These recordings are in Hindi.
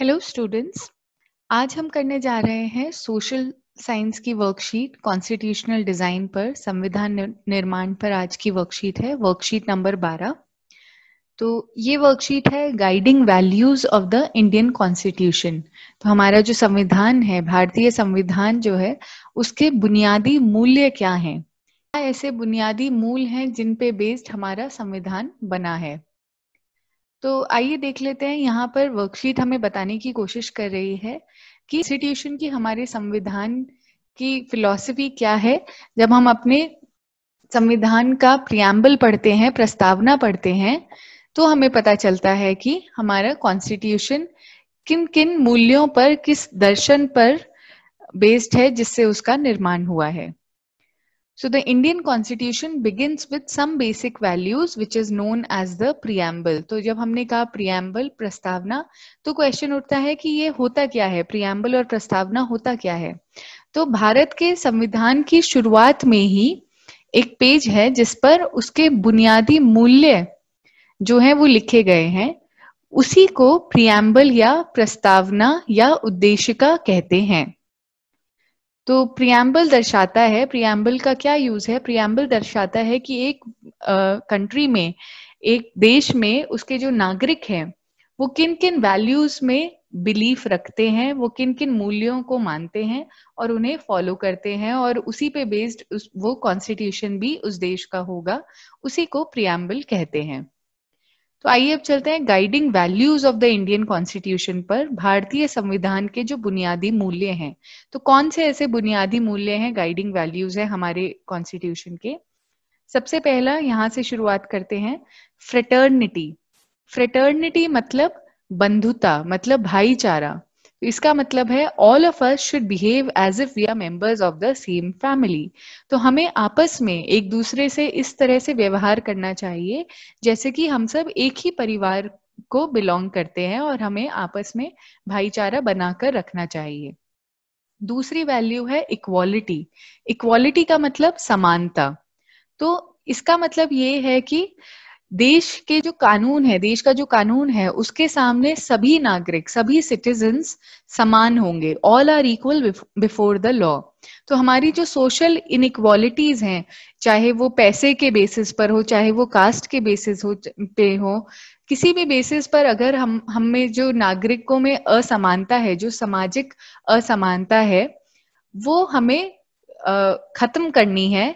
हेलो स्टूडेंट्स आज हम करने जा रहे हैं सोशल साइंस की वर्कशीट कॉन्स्टिट्यूशनल डिजाइन पर संविधान निर्माण पर आज की वर्कशीट है वर्कशीट नंबर 12 तो ये वर्कशीट है guiding values of the Indian constitution तो हमारा जो संविधान है भारतीय संविधान जो है उसके बुनियादी मूल्य क्या हैं ऐसे बुनियादी मूल हैं जिन पे बेस्ड हमारा संविधान बना है तो आइए देख लेते हैं यहाँ पर वर्कशीट हमें बताने की कोशिश कर रही है कि इंस्टीट्यूशन की हमारे संविधान की फिलॉसफी क्या है जब हम अपने संविधान का प्रियम्बल पढ़ते हैं प्रस्तावना पढ़ते हैं तो हमें पता चलता है कि हमारा कॉन्स्टिट्यूशन किन किन मूल्यों पर किस दर्शन पर बेस्ड है जिससे उसका निर्माण हुआ है So the Indian constitution begins with some basic values which is known as the preamble. तो जब हमने कहा preamble प्रस्तावना तो क्वेश्चन उठता है कि ये होता क्या है preamble और प्रस्तावना होता क्या है तो भारत के संविधान की शुरुआत में ही एक पेज है जिस पर उसके बुनियादी मूल्य जो है वो लिखे गए हैं उसी को प्रियम्बल या प्रस्तावना या उद्देशिका कहते हैं तो प्रियम्बल दर्शाता है प्रियम्बल का क्या यूज है प्रियम्बल दर्शाता है कि एक कंट्री में एक देश में उसके जो नागरिक हैं वो किन किन वैल्यूज में बिलीफ रखते हैं वो किन किन मूल्यों को मानते हैं और उन्हें फॉलो करते हैं और उसी पे बेस्ड उस, वो कॉन्स्टिट्यूशन भी उस देश का होगा उसी को प्रियम्बल कहते हैं तो आइए अब चलते हैं guiding values of the Indian constitution पर भारतीय संविधान के जो बुनियादी मूल्य हैं तो कौन से ऐसे बुनियादी मूल्य हैं गाइडिंग वैल्यूज है हमारे कॉन्स्टिट्यूशन के सबसे पहला यहां से शुरुआत करते हैं फ्रेटर्निटी फ्रेटर्निटी मतलब बंधुता मतलब भाईचारा तो इसका मतलब है all of us should behave as if we are members of the same family तो हमें आपस में एक दूसरे से इस तरह से व्यवहार करना चाहिए जैसे कि हम सब एक ही परिवार को बिलोंग करते हैं और हमें आपस में भाईचारा बनाकर रखना चाहिए दूसरी वैल्यू है इक्वालिटी इक्वालिटी का मतलब समानता तो इसका मतलब ये है कि देश के जो कानून है देश का जो कानून है उसके सामने सभी नागरिक सभी सिटीजन समान होंगे all are equal before the law तो हमारी जो सोशल इनक्वालिटीज हैं चाहे वो पैसे के बेसिस पर हो चाहे वो कास्ट के बेसिस हो पे हो किसी भी बेसिस पर अगर हम हम में जो नागरिकों में असमानता है जो सामाजिक असमानता है वो हमें खत्म करनी है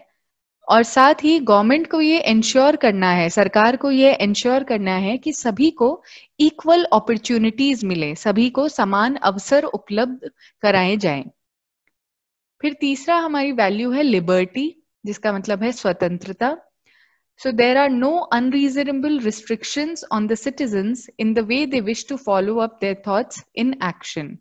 और साथ ही गवर्नमेंट को ये इंश्योर करना है सरकार को ये इंश्योर करना है कि सभी को इक्वल अपॉर्चुनिटीज मिले सभी को समान अवसर उपलब्ध कराए जाएं फिर तीसरा हमारी वैल्यू है लिबर्टी जिसका मतलब है स्वतंत्रता so there are no unreasonable restriction on the citizen in the way they wish to follow up their thoughts in action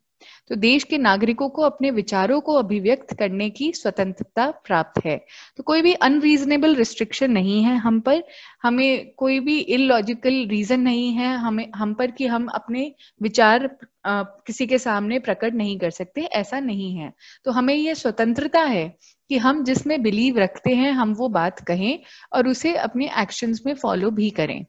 तो देश के नागरिकों को अपने विचारों को अभिव्यक्त करने की स्वतंत्रता प्राप्त है तो कोई भी अनरीजनेबल रिस्ट्रिक्शन नहीं है हम पर हमें कोई भी इलॉजिकल रीजन नहीं है हमें हम पर कि हम अपने विचार किसी के सामने प्रकट नहीं कर सकते ऐसा नहीं है तो हमें ये स्वतंत्रता है कि हम जिसमें बिलीव रखते हैं हम वो बात कहें और उसे अपने एक्शंस में फॉलो भी करें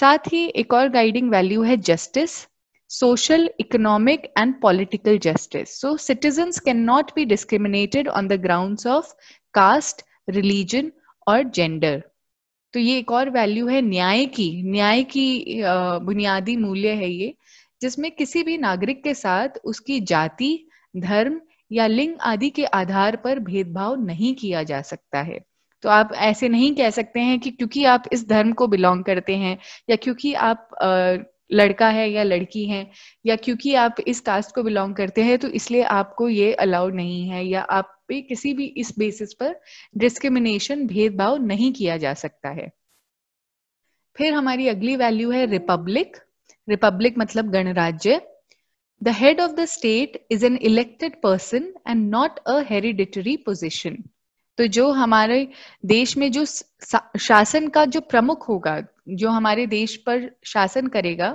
साथ ही एक और गाइडिंग वैल्यू है justice social, economic, and political justice. So, citizens cannot be discriminated on the grounds of caste, religion, or gender. तो ये एक और वैल्यू है न्याय की न्याय की बुनियादी मूल्य है ये जिसमें किसी भी नागरिक के साथ उसकी जाति धर्म या लिंग आदि के आधार पर भेदभाव नहीं किया जा सकता है तो आप ऐसे नहीं कह सकते हैं कि क्योंकि आप इस धर्म को बिलोंग करते हैं या क्योंकि आप लड़का है या लड़की है या क्योंकि आप इस कास्ट को बिलोंग करते हैं तो इसलिए आपको ये अलाउड नहीं है या आप पे किसी भी इस बेसिस पर डिस्क्रिमिनेशन भेदभाव नहीं किया जा सकता है फिर हमारी अगली वैल्यू है रिपब्लिक रिपब्लिक मतलब गणराज्य the head of the state is an elected person and not a hereditary position तो जो हमारे देश में जो शासन का जो प्रमुख होगा जो हमारे देश पर शासन करेगा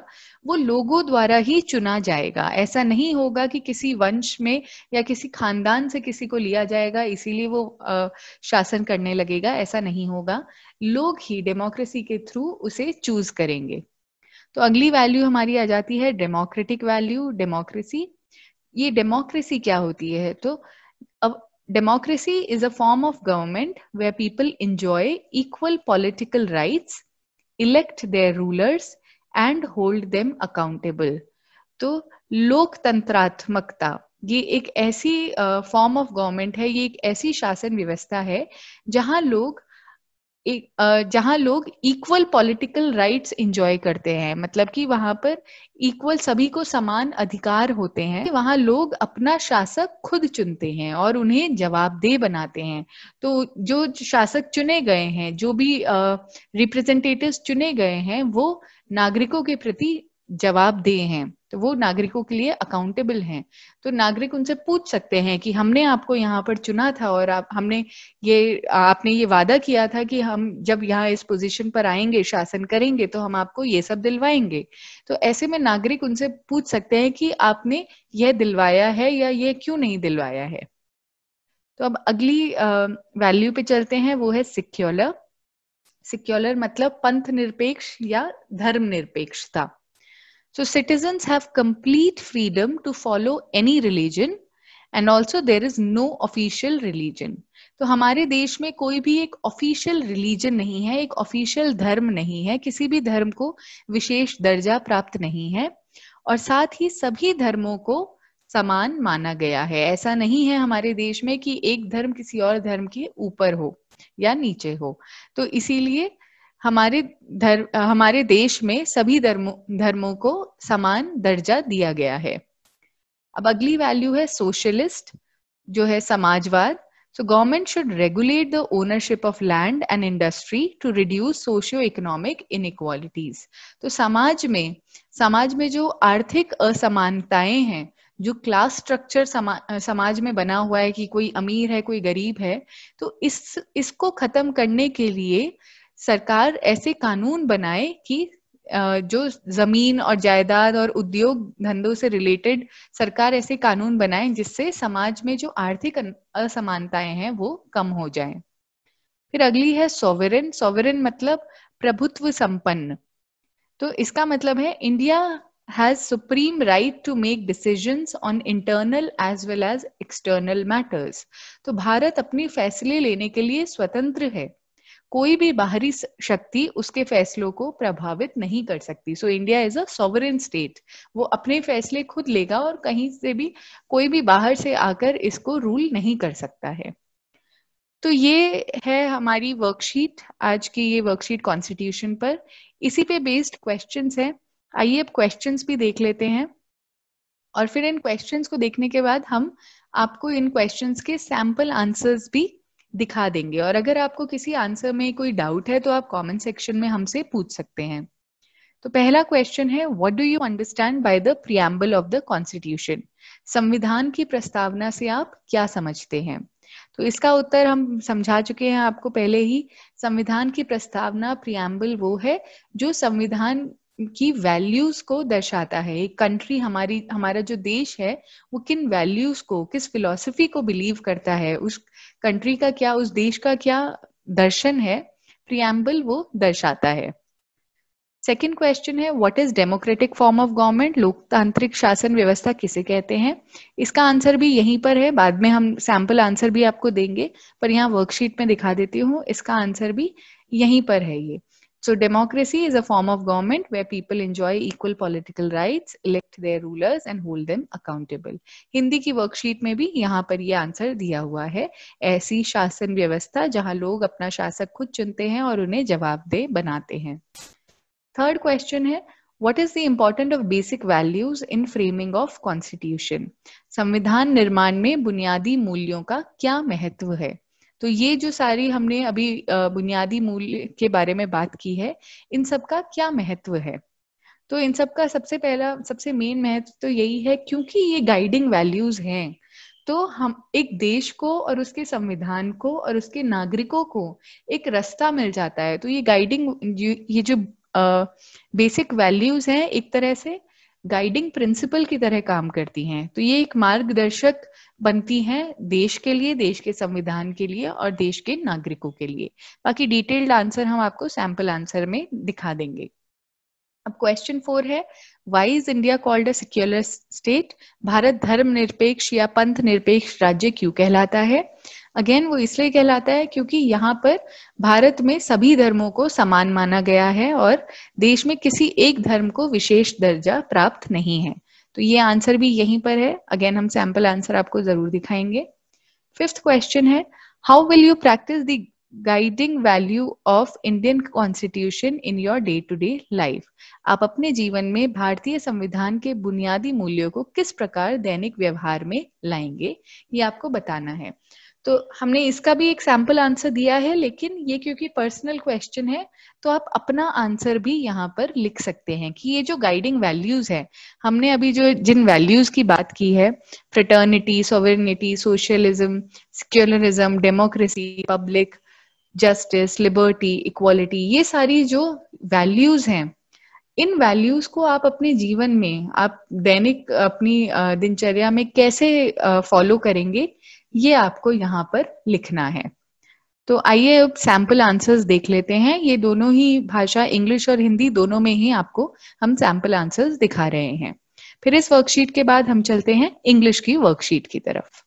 वो लोगों द्वारा ही चुना जाएगा ऐसा नहीं होगा कि किसी वंश में या किसी खानदान से किसी को लिया जाएगा इसीलिए वो शासन करने लगेगा ऐसा नहीं होगा लोग ही डेमोक्रेसी के थ्रू उसे चूज करेंगे तो अगली वैल्यू हमारी आ जाती है डेमोक्रेटिक वैल्यू डेमोक्रेसी ये डेमोक्रेसी क्या होती है तो Democracy is a form of government where people enjoy equal political rights, elect their rulers, and hold them accountable. to लोकतंत्रात्मकता ये एक ऐसी फॉर्म ऑफ गवर्नमेंट है ये एक ऐसी शासन व्यवस्था है जहां लोग जहाँ लोग इक्वल पॉलिटिकल राइट्स इंजॉय करते हैं मतलब कि वहां पर इक्वल सभी को समान अधिकार होते हैं वहां लोग अपना शासक खुद चुनते हैं और उन्हें जवाबदेह बनाते हैं तो जो शासक चुने गए हैं जो भी रिप्रेजेंटेटिव्स चुने गए हैं वो नागरिकों के प्रति जवाब दिए हैं तो वो नागरिकों के लिए अकाउंटेबल हैं तो नागरिक उनसे पूछ सकते हैं कि हमने आपको यहाँ पर चुना था और आप हमने ये आपने ये वादा किया था कि हम जब यहाँ इस पोजीशन पर आएंगे शासन करेंगे तो हम आपको ये सब दिलवाएंगे तो ऐसे में नागरिक उनसे पूछ सकते हैं कि आपने यह दिलवाया है या ये क्यों नहीं दिलवाया है तो अब अगली वैल्यू पे चलते हैं वो है सिक्योलर सिक्योलर मतलब पंथ निरपेक्ष या धर्म निरपेक्षता So citizens have complete freedom to follow any religion and also there is no official religion तो हमारे देश में कोई भी एक ऑफिशियल रिलीजन नहीं है एक ऑफिशियल धर्म नहीं है किसी भी धर्म को विशेष दर्जा प्राप्त नहीं है और साथ ही सभी धर्मों को समान माना गया है ऐसा नहीं है हमारे देश में कि एक धर्म किसी और धर्म के ऊपर हो या नीचे हो तो इसीलिए हमारे धर्म हमारे देश में सभी धर्मों धर्मों को समान दर्जा दिया गया है अब अगली वैल्यू है सोशलिस्ट जो है समाजवाद so government should regulate the ownership of land and industry to reduce socio economic inequalities तो समाज में समाज में जो आर्थिक असमानताएं हैं जो क्लास स्ट्रक्चर समा, समाज में बना हुआ है कि कोई अमीर है कोई गरीब है तो इस इसको खत्म करने के लिए सरकार ऐसे कानून बनाए कि जो जमीन और जायदाद और उद्योग धंधों से रिलेटेड सरकार ऐसे कानून बनाए जिससे समाज में जो आर्थिक असमानताएं हैं वो कम हो जाए फिर अगली है सोवेरन सोवेरन मतलब प्रभुत्व संपन्न तो इसका मतलब है India has supreme right to make decision on internal as well as external matters तो भारत अपने फैसले लेने के लिए स्वतंत्र है कोई भी बाहरी शक्ति उसके फैसलों को प्रभावित नहीं कर सकती so India is a sovereign state वो अपने फैसले खुद लेगा और कहीं से भी कोई भी बाहर से आकर इसको रूल नहीं कर सकता है तो ये है हमारी वर्कशीट आज की ये वर्कशीट कॉन्स्टिट्यूशन पर इसी पे बेस्ड क्वेश्चंस हैं आइए अब क्वेश्चंस भी देख लेते हैं और फिर इन क्वेश्चंस को देखने के बाद हम आपको इन क्वेश्चंस के सैम्पल आंसर्स भी दिखा देंगे और अगर आपको किसी आंसर में कोई डाउट है तो आप कमेंट सेक्शन में हमसे पूछ सकते हैं तो पहला क्वेश्चन है what do you understand by the preamble of the constitution संविधान की प्रस्तावना से आप क्या समझते हैं तो इसका उत्तर हम समझा चुके हैं आपको पहले ही संविधान की प्रस्तावना प्रियम्बल वो है जो संविधान की वैल्यूज को दर्शाता है एक कंट्री हमारी हमारा जो देश है वो किन वैल्यूज को किस फिलॉसफी को बिलीव करता है उस कंट्री का क्या उस देश का क्या दर्शन है प्रियम्बल वो दर्शाता है सेकेंड क्वेश्चन है what is democratic form of government लोकतांत्रिक शासन व्यवस्था किसे कहते हैं इसका आंसर भी यहीं पर है बाद में हम सैम्पल आंसर भी आपको देंगे पर यहाँ वर्कशीट में दिखा देती हूँ इसका आंसर भी यहीं पर है ये So, democracy is a form of government where people enjoy equal political rights, elect their rulers, and hold them accountable. Hindi की वर्कशीट में भी यहाँ पर ये आंसर दिया हुआ है ऐसी शासन व्यवस्था जहाँ लोग अपना शासक खुद चुनते हैं और उन्हें जवाबदेह banate hain third question hai what is the important of basic values in framing of constitution संविधान निर्माण में बुनियादी मूल्यों का क्या महत्व है तो ये जो सारी हमने अभी बुनियादी मूल्य के बारे में बात की है इन सब का क्या महत्व है तो इन सब का सबसे पहला सबसे मेन महत्व तो यही है क्योंकि ये गाइडिंग वैल्यूज हैं तो हम एक देश को और उसके संविधान को और उसके नागरिकों को एक रास्ता मिल जाता है तो ये गाइडिंग ये जो बेसिक वैल्यूज हैं एक तरह से गाइडिंग प्रिंसिपल की तरह काम करती हैं तो ये एक मार्गदर्शक बनती हैं देश के लिए देश के संविधान के लिए और देश के नागरिकों के लिए बाकी डिटेल्ड आंसर हम आपको सैंपल आंसर में दिखा देंगे अब क्वेश्चन फोर है why is India called a secular state Bharat धर्म निरपेक्ष या पंथ निरपेक्ष राज्य क्यों कहलाता है अगेन वो इसलिए कहलाता है क्योंकि यहाँ पर भारत में सभी धर्मों को समान माना गया है और देश में किसी एक धर्म को विशेष दर्जा प्राप्त नहीं है तो ये आंसर भी यहीं पर है अगेन हम सैम्पल आंसर आपको जरूर दिखाएंगे फिफ्थ क्वेश्चन है how will you practise the guiding value of Indian constitution in your day to day life आप अपने जीवन में भारतीय संविधान के बुनियादी मूल्यों को किस प्रकार दैनिक व्यवहार में लाएंगे ये आपको बताना है तो हमने इसका भी एक सैम्पल आंसर दिया है लेकिन ये क्योंकि पर्सनल क्वेश्चन है तो आप अपना आंसर भी यहाँ पर लिख सकते हैं कि ये जो गाइडिंग वैल्यूज है हमने अभी जो जिन वैल्यूज की बात की है fraternity sovereignty socialism secularism democracy public justice liberty equality ये सारी जो वैल्यूज हैं इन वैल्यूज को आप अपने जीवन में आप दैनिक अपनी दिनचर्या में कैसे फॉलो करेंगे ये आपको यहाँ पर लिखना है तो आइए अब सैम्पल आंसर्स देख लेते हैं ये दोनों ही भाषा इंग्लिश और हिंदी दोनों में ही आपको हम सैम्पल आंसर्स दिखा रहे हैं फिर इस वर्कशीट के बाद हम चलते हैं इंग्लिश की वर्कशीट की तरफ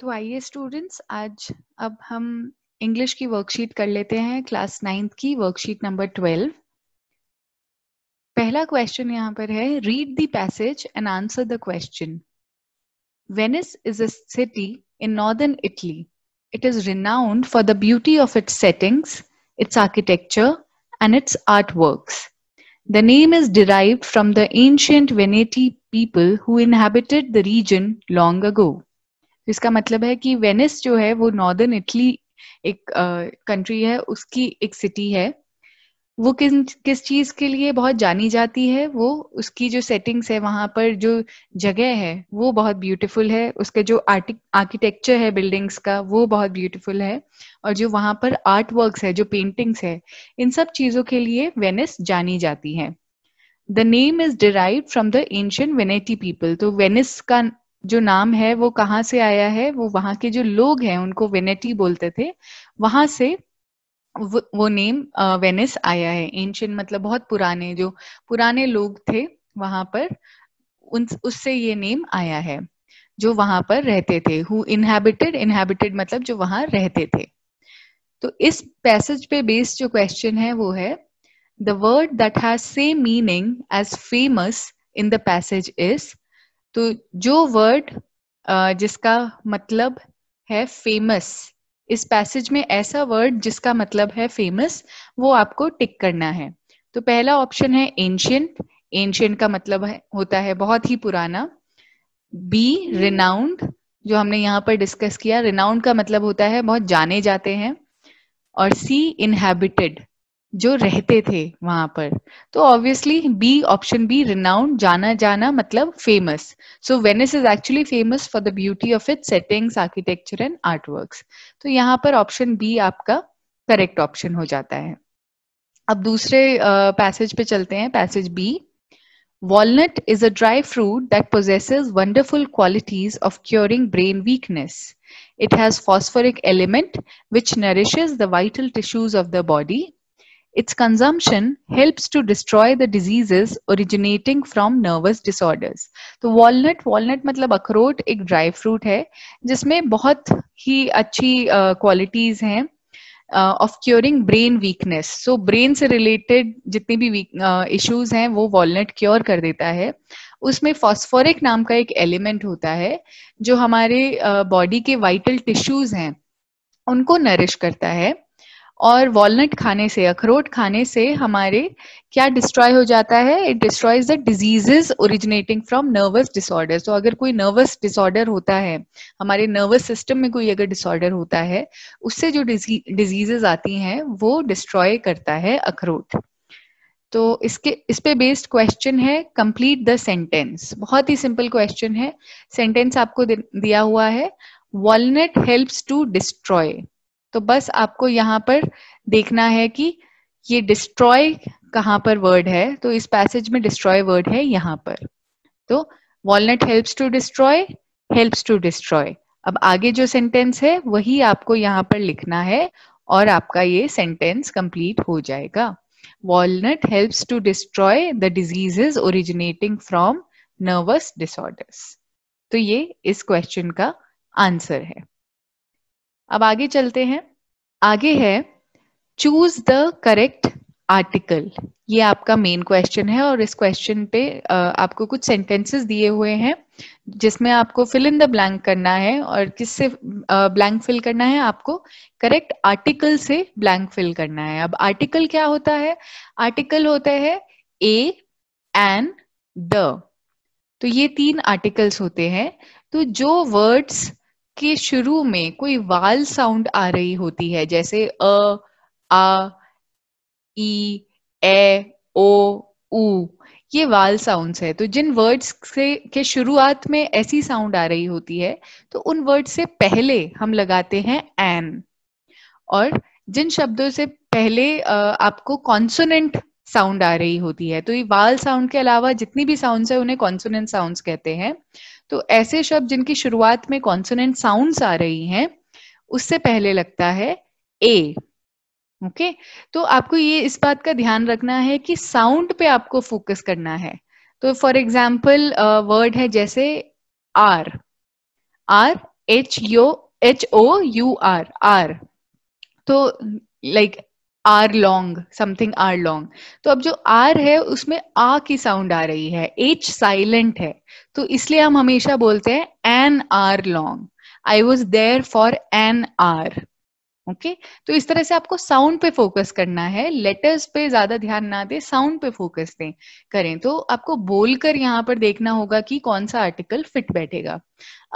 तो आइए स्टूडेंट्स आज अब हम इंग्लिश की वर्कशीट कर लेते हैं क्लास नाइन्थ की वर्कशीट नंबर ट्वेल्व पहला क्वेश्चन यहाँ पर है read the passage and answer the question Venice is a city in northern Italy it is renowned for the beauty of its settings architecture and its art work The name is derived from the ancient Veneti people who inhabited the region long ago. इसका मतलब है कि वेनिस जो है वो नॉर्दर्न इटली एक कंट्री uh, है उसकी एक सिटी है वो किस किस चीज के लिए बहुत जानी जाती है वो उसकी जो सेटिंग्स है वहां पर जो जगह है वो बहुत ब्यूटीफुल है उसके जो आर्किटेक्चर है बिल्डिंग्स का वो बहुत ब्यूटीफुल है और जो वहां पर आर्ट वर्क्स है जो पेंटिंग्स है इन सब चीजों के लिए वेनिस जानी जाती है the name is derive from the ancient Veneti people तो वेनिस का जो नाम है वो कहाँ से आया है वो वहां के जो लोग हैं उनको वेनेटी बोलते थे वहां से वो, नेम वेनिस आया है एंशियन मतलब बहुत पुराने जो पुराने लोग थे वहां पर उन उससे ये नेम आया है जो वहां पर रहते थे हु इनहेबिटेड इनहेबिटेड मतलब जो वहां रहते थे तो इस पैसेज पे बेस्ड जो क्वेश्चन है वो है the word that has same meaning as famous in the passage is तो जो वर्ड जिसका मतलब है फेमस इस पैसेज में ऐसा वर्ड जिसका मतलब है फेमस वो आपको टिक करना है तो पहला ऑप्शन है एंशियंट एंशियंट का मतलब है, होता है बहुत ही पुराना बी रिनाउंड जो हमने यहाँ पर डिस्कस किया रिनाउंड का मतलब होता है बहुत जाने जाते हैं और सी इनहेबिटेड जो रहते थे वहां पर तो obviously B option B renowned जाना जाना मतलब famous so Venice is actually famous for the beauty of it settings architecture and artworks तो यहाँ पर ऑप्शन बी आपका करेक्ट ऑप्शन हो जाता है अब दूसरे पैसेज uh, पे चलते हैं passage B walnut is a dry fruit that possesses wonderful qualities of curing brain weakness it has phosphoric element which nourishes the vital tissues of the body Its consumption helps to destroy the diseases originating from nervous disorders. so walnut, walnut matlab akhrot ek dry fruit hai jisme bahut hi achhi uh, qualities hain uh, of curing brain weakness so brain se related jitne bhi weak, uh, issues hain wo walnut cure kar deta hai उसमें फॉस्फोरिक नाम का एक एलिमेंट होता है जो हमारे बॉडी के वाइटल टिश्यूज हैं उनको नरिश करता है और वॉलनट खाने से अखरोट खाने से हमारे क्या डिस्ट्रॉय हो जाता है it destroys the diseases originating from nervous disorder तो अगर कोई नर्वस डिसऑर्डर होता है हमारे नर्वस सिस्टम में कोई अगर डिसऑर्डर होता है उससे जो डिजीजेज आती हैं वो डिस्ट्रॉय करता है अखरोट तो इसके इस पे बेस्ड क्वेश्चन है कंप्लीट द सेंटेंस बहुत ही सिंपल क्वेश्चन है सेंटेंस आपको दिया हुआ है वॉलनट हेल्प्स टू डिस्ट्रॉय तो बस आपको यहाँ पर देखना है कि ये डिस्ट्रॉय कहाँ पर वर्ड है तो इस पैसेज में डिस्ट्रॉय वर्ड है यहाँ पर तो walnut helps to destroy helps to destroy अब आगे जो सेंटेंस है वही आपको यहाँ पर लिखना है और आपका ये सेंटेंस कंप्लीट हो जाएगा walnut helps to destroy the diseases originating from nervous disorders तो ये इस क्वेश्चन का आंसर है अब आगे चलते हैं आगे है चूज द करेक्ट आर्टिकल ये आपका मेन क्वेश्चन है और इस क्वेश्चन पे आपको कुछ सेंटेंसेस दिए हुए हैं जिसमें आपको फिल इन द ब्लैंक करना है और किससे ब्लैंक फिल करना है आपको करेक्ट आर्टिकल से ब्लैंक फिल करना है अब आर्टिकल क्या होता है आर्टिकल होता है ए एंड द तो ये तीन आर्टिकल्स होते हैं तो जो वर्ड्स के शुरू में कोई वाल साउंड आ रही होती है जैसे अ आ ई ए ओ उ ये वाल साउंड्स है तो जिन वर्ड्स से के शुरुआत में ऐसी साउंड आ रही होती है तो उन वर्ड से पहले हम लगाते हैं एन और जिन शब्दों से पहले आपको कॉन्सोनेंट साउंड आ रही होती है तो ये वाल साउंड के अलावा जितनी भी साउंड है उन्हें कॉन्सोनेंट साउंड कहते हैं तो ऐसे शब्द जिनकी शुरुआत में कॉन्सोनेंट साउंड आ रही हैं उससे पहले लगता है ए ओके okay? तो आपको ये इस बात का ध्यान रखना है कि साउंड पे आपको फोकस करना है तो फॉर एग्जाम्पल वर्ड है जैसे आर आर एच यो H O U R hour तो like hour long something hour long तो अब जो आर है उसमें आ की साउंड आ रही है एच साइलेंट है तो इसलिए हम हमेशा बोलते हैं an hour long I was there for an hour okay तो इस तरह से आपको साउंड पे फोकस करना है लेटर्स पे ज्यादा ध्यान ना दे साउंड पे फोकस दें करें तो आपको बोलकर यहाँ पर देखना होगा कि कौन सा आर्टिकल फिट बैठेगा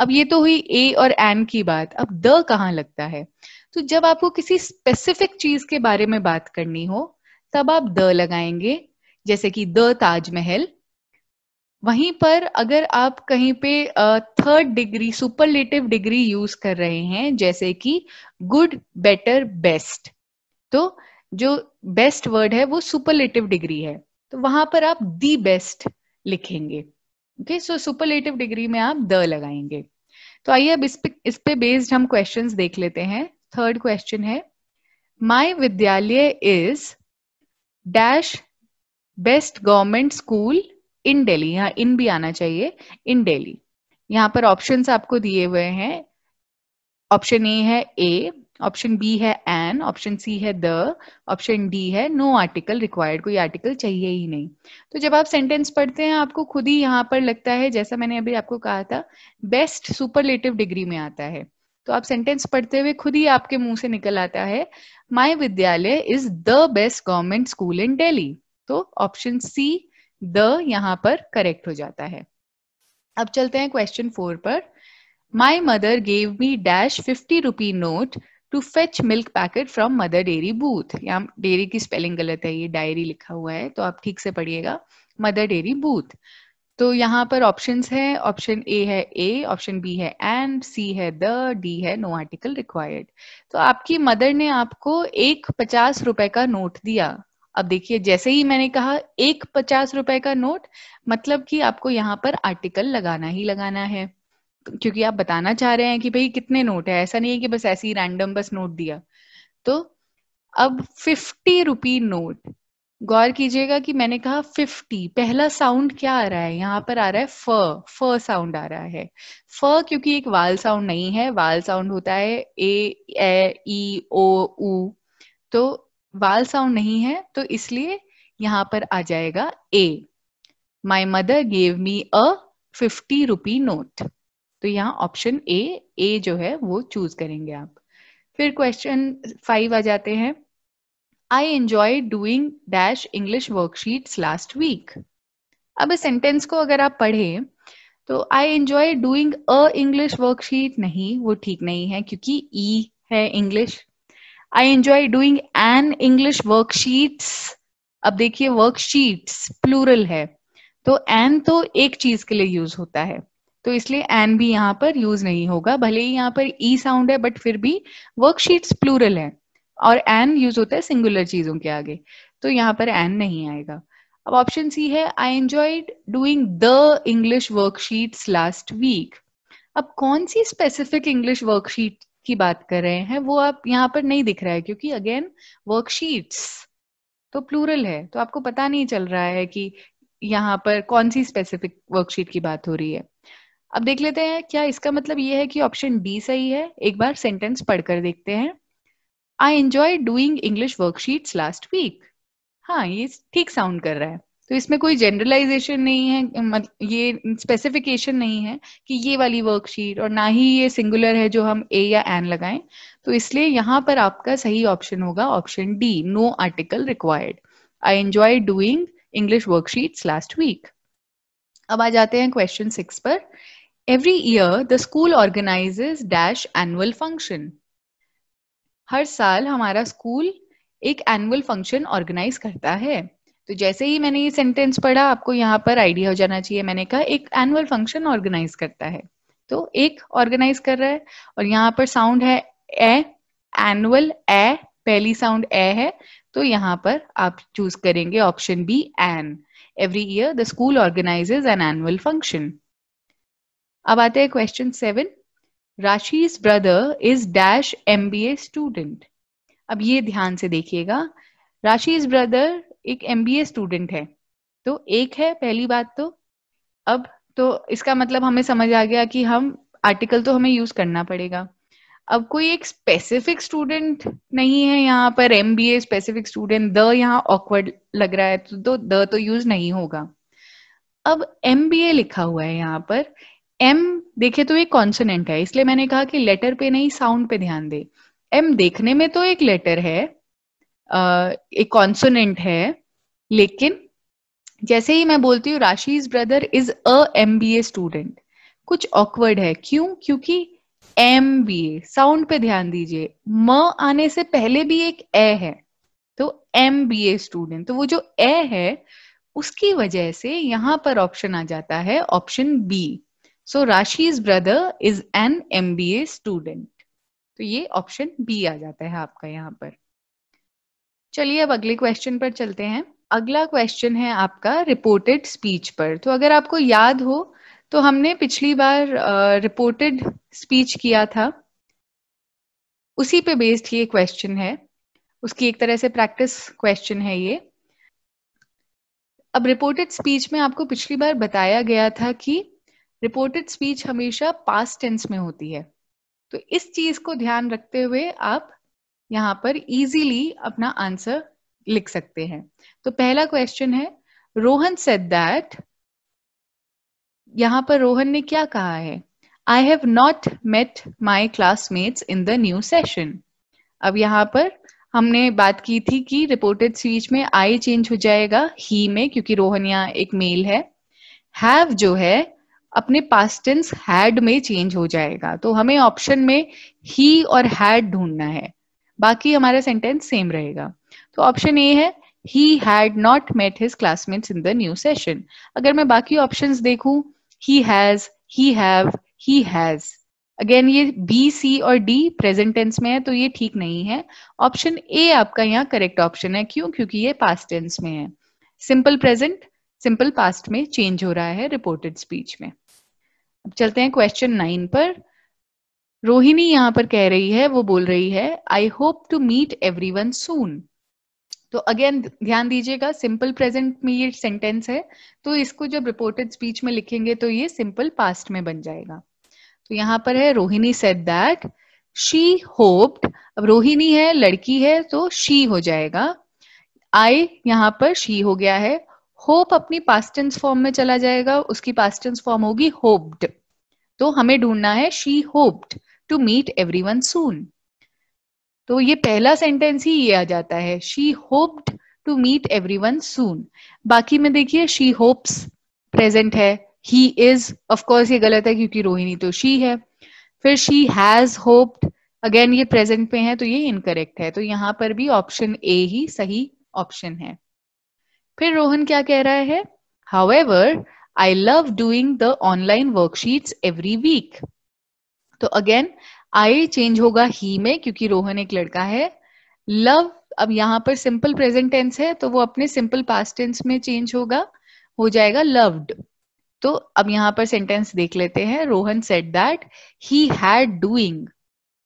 अब ये तो हुई ए और एन की बात अब द कहाँ लगता है तो जब आपको किसी स्पेसिफिक चीज के बारे में बात करनी हो तब आप द लगाएंगे जैसे कि द ताजमहल वहीं पर अगर आप कहीं पे third degree superlative degree use कर रहे हैं जैसे कि गुड बेटर बेस्ट तो जो बेस्ट वर्ड है वो सुपरलेटिव डिग्री है तो वहां पर आप दी बेस्ट लिखेंगे ओके सो सुपरलेटिव डिग्री में आप द लगाएंगे तो आइए अब इस पे इस पे बेस्ड हम क्वेश्चंस देख लेते हैं थर्ड क्वेश्चन है my vidyalaya is dash best government school in Delhi यहाँ इन भी आना चाहिए इन दिल्ली यहाँ पर ऑप्शंस आपको दिए हुए हैं ऑप्शन ए है ए ऑप्शन बी है एन ऑप्शन सी है द ऑप्शन डी है नो आर्टिकल रिक्वायर्ड कोई आर्टिकल चाहिए ही नहीं तो जब आप सेंटेंस पढ़ते हैं आपको खुद ही यहाँ पर लगता है जैसा मैंने अभी आपको कहा था बेस्ट सुपरलेटिव डिग्री में आता है तो आप सेंटेंस पढ़ते हुए खुद ही आपके मुंह से निकल आता है my vidyalaya is the best government school in Delhi तो ऑप्शन सी द यहाँ पर करेक्ट हो जाता है अब चलते हैं क्वेश्चन फोर पर my mother gave me dash fifty rupee note to fetch milk packet from Mother Dairy booth यहाँ डेयरी की स्पेलिंग गलत है ये डायरी लिखा हुआ है तो आप ठीक से पढ़िएगा मदर डेयरी बूथ तो यहाँ पर ऑप्शन है ऑप्शन ए है ए ऑप्शन बी है एंड सी है द डी है नो आर्टिकल रिक्वायर्ड तो आपकी मदर ने आपको एक पचास रुपए का नोट दिया अब देखिए जैसे ही मैंने कहा एक पचास रुपए का नोट मतलब कि आपको यहाँ पर आर्टिकल लगाना ही लगाना है क्योंकि आप बताना चाह रहे हैं कि भाई कितने नोट है ऐसा नहीं है कि बस ऐसे ही रैंडम बस नोट दिया तो अब फिफ्टी रुपी नोट गौर कीजिएगा कि मैंने कहा फिफ्टी पहला साउंड क्या आ रहा है यहाँ पर आ रहा है फ फ साउंड आ रहा है फ क्योंकि एक वाल साउंड नहीं है वाल साउंड होता है ए ए ई ओ उ तो वाल साउंड नहीं है तो इसलिए यहाँ पर आ जाएगा a my mother gave me a fifty rupee note तो यहाँ ऑप्शन ए ए जो है वो चूज करेंगे आप फिर क्वेश्चन फाइव आ जाते हैं I enjoy doing dash English worksheets last week अब इस सेंटेंस को अगर आप पढ़े तो I enjoy doing a English worksheet नहीं वो ठीक नहीं है क्योंकि ई e है English I enjoy doing an English worksheets अब देखिए वर्कशीट्स प्लूरल है तो एन तो एक चीज के लिए यूज होता है तो इसलिए एन भी यहाँ पर यूज नहीं होगा भले ही यहाँ पर ई e साउंड है बट फिर भी वर्कशीट्स प्लूरल है और एन यूज होता है सिंगुलर चीजों के आगे तो यहाँ पर एन नहीं आएगा अब ऑप्शन सी है I enjoyed doing the English worksheets last week अब कौन सी स्पेसिफिक इंग्लिश वर्कशीट की बात कर रहे हैं वो आप यहाँ पर नहीं दिख रहा है क्योंकि अगेन वर्कशीट्स तो प्लूरल है तो आपको पता नहीं चल रहा है कि यहाँ पर कौन सी स्पेसिफिक वर्कशीट की बात हो रही है अब देख लेते हैं क्या इसका मतलब ये है कि ऑप्शन डी सही है एक बार सेंटेंस पढ़कर देखते हैं I enjoy doing English worksheets last week हाँ ये ठीक साउंड कर रहा है तो इसमें कोई जनरलाइजेशन नहीं है ये स्पेसिफिकेशन नहीं है कि ये वाली वर्कशीट और ना ही ये सिंगुलर है जो हम ए या एन लगाएं तो इसलिए यहाँ पर आपका सही ऑप्शन होगा option D no article required I enjoy doing English worksheets last week अब आ जाते हैं क्वेश्चन सिक्स पर every year the school organises dash annual function हर साल हमारा स्कूल एक एनुअल फंक्शन ऑर्गेनाइज करता है तो जैसे ही मैंने ये सेंटेंस पढ़ा आपको यहाँ पर आइडिया हो जाना चाहिए मैंने कहा एक एनुअल फंक्शन ऑर्गेनाइज करता है तो एक ऑर्गेनाइज कर रहा है और यहाँ पर साउंड है ए एनुअल ए पहली साउंड ए है तो यहाँ पर आप चूज करेंगे option B an every year the school organises an annual function अब आते हैं question seven Rashi's brother is dash M B A student अब ये ध्यान से देखिएगा राशिज ब्रदर एक एम बी ए स्टूडेंट है तो एक है पहली बात तो अब तो इसका मतलब हमें समझ आ गया कि हम आर्टिकल तो हमें यूज करना पड़ेगा अब कोई एक स्पेसिफिक स्टूडेंट नहीं है यहाँ पर M B A specific student the यहाँ ऑकवर्ड लग रहा है तो द तो यूज नहीं होगा अब एम बी ए लिखा हुआ है यहाँ पर एम देखे तो एक कॉन्सोनेंट है इसलिए मैंने कहा कि लेटर पे नहीं साउंड पे ध्यान दे एम देखने में तो एक लेटर है एक कॉन्सोनेंट है लेकिन जैसे ही मैं बोलती हूँ Rashi's brother is a M B A student कुछ ऑकवर्ड है क्यों क्योंकि एम बी ए साउंड पे ध्यान दीजिए म आने से पहले भी एक ए है तो एम बी ए स्टूडेंट तो वो जो ए है उसकी वजह से यहां पर ऑप्शन आ जाता है option B so Rashi's brother is an M B A student तो ये ऑप्शन बी आ जाता है आपका यहाँ पर चलिए अब अगले क्वेश्चन पर चलते हैं अगला क्वेश्चन है आपका रिपोर्टेड स्पीच पर तो अगर आपको याद हो तो हमने पिछली बार रिपोर्टेड uh, स्पीच किया था उसी पे बेस्ड ये क्वेश्चन है उसकी एक तरह से प्रैक्टिस क्वेश्चन है ये अब रिपोर्टेड स्पीच में आपको पिछली बार बताया गया था कि रिपोर्टेड स्पीच हमेशा पास्ट टेंस में होती है तो इस चीज को ध्यान रखते हुए आप यहाँ पर इजीली अपना आंसर लिख सकते हैं तो पहला क्वेश्चन है रोहन सेड दैट यहाँ पर रोहन ने क्या कहा है I have not met my classmates in the new session अब यहाँ पर हमने बात की थी कि रिपोर्टेड स्पीच में आई चेंज हो जाएगा ही में क्योंकि रोहन यहाँ एक मेल है हैव जो है अपने पास टेंस हैड में चेंज हो जाएगा तो हमें ऑप्शन में ही और हैड ढूंढना है बाकी हमारा सेंटेंस सेम रहेगा तो ऑप्शन ए है he had not met his classmates in the new session अगर मैं बाकी ऑप्शन देखू he has he have he has again ये बी सी और डी प्रेजेंट टेंस में है तो ये ठीक नहीं है ऑप्शन ए आपका यहाँ करेक्ट ऑप्शन है क्यों क्योंकि ये पास्ट टेंस में है सिंपल प्रेजेंट सिंपल पास्ट में चेंज हो रहा है रिपोर्टेड स्पीच में अब चलते हैं क्वेश्चन नाइन पर रोहिणी यहाँ पर कह रही है वो बोल रही है I hope to meet everyone soon तो अगेन ध्यान दीजिएगा सिंपल प्रेजेंट में ये सेंटेंस है तो इसको जब रिपोर्टेड स्पीच में लिखेंगे तो ये सिंपल पास्ट में बन जाएगा तो यहाँ पर है Rohini said that she hoped अब रोहिणी है लड़की है तो शी हो जाएगा आई यहाँ पर शी हो गया है होप अपनी पास्टेंस फॉर्म में चला जाएगा उसकी पास्टेंस फॉर्म होगी होप्ड तो हमें ढूंढना है she hoped to meet everyone soon तो ये पहला सेंटेंस ही ये आ जाता है she hoped to meet everyone soon बाकी में देखिए शी होप्स प्रेजेंट है ही इज ऑफकोर्स ये गलत है क्योंकि रोहिणी तो शी है फिर शी हैज होप्ड अगेन ये प्रेजेंट पे है तो ये इनकरेक्ट है तो यहाँ पर भी ऑप्शन ए ही सही ऑप्शन है फिर रोहन क्या कह रहा है however I love doing the online worksheet every week तो अगेन आई चेंज होगा ही में क्योंकि रोहन एक लड़का है लव अब यहां पर सिंपल प्रेजेंट टेंस है तो वो अपने सिंपल पास्ट टेंस में चेंज होगा हो जाएगा लव्ड तो अब यहाँ पर सेंटेंस देख लेते हैं Rohan said that he had doing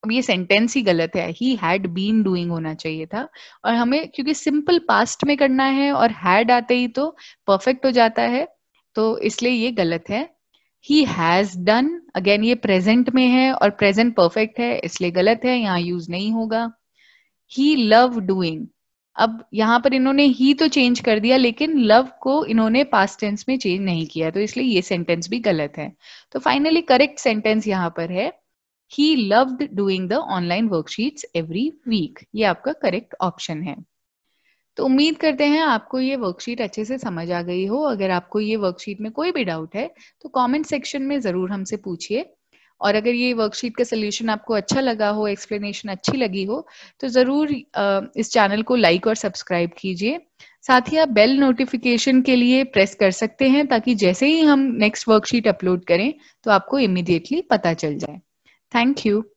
अब ये सेंटेंस ही गलत है ही हैड बीन डूइंग होना चाहिए था और हमें क्योंकि सिंपल पास्ट में करना है और हैड आते ही तो परफेक्ट हो जाता है तो इसलिए ये गलत है ही हैज डन अगेन ये प्रेजेंट में है और प्रेजेंट परफेक्ट है इसलिए गलत है यहाँ यूज नहीं होगा ही लव डूइंग अब यहाँ पर इन्होंने ही तो चेंज कर दिया लेकिन लव को इन्होंने पास्ट टेंस में चेंज नहीं किया तो इसलिए ये सेंटेंस भी गलत है तो फाइनली करेक्ट सेंटेंस यहाँ पर है he loved doing the online worksheets every week ये आपका करेक्ट ऑप्शन है तो उम्मीद करते हैं आपको ये वर्कशीट अच्छे से समझ आ गई हो अगर आपको ये वर्कशीट में कोई भी डाउट है तो कमेंट सेक्शन में जरूर हमसे पूछिए और अगर ये वर्कशीट का सोल्यूशन आपको अच्छा लगा हो एक्सप्लेनेशन अच्छी लगी हो तो जरूर इस चैनल को लाइक और सब्सक्राइब कीजिए साथ ही आप बेल नोटिफिकेशन के लिए प्रेस कर सकते हैं ताकि जैसे ही हम नेक्स्ट वर्कशीट अपलोड करें तो आपको इमिडिएटली पता चल जाए Thank you.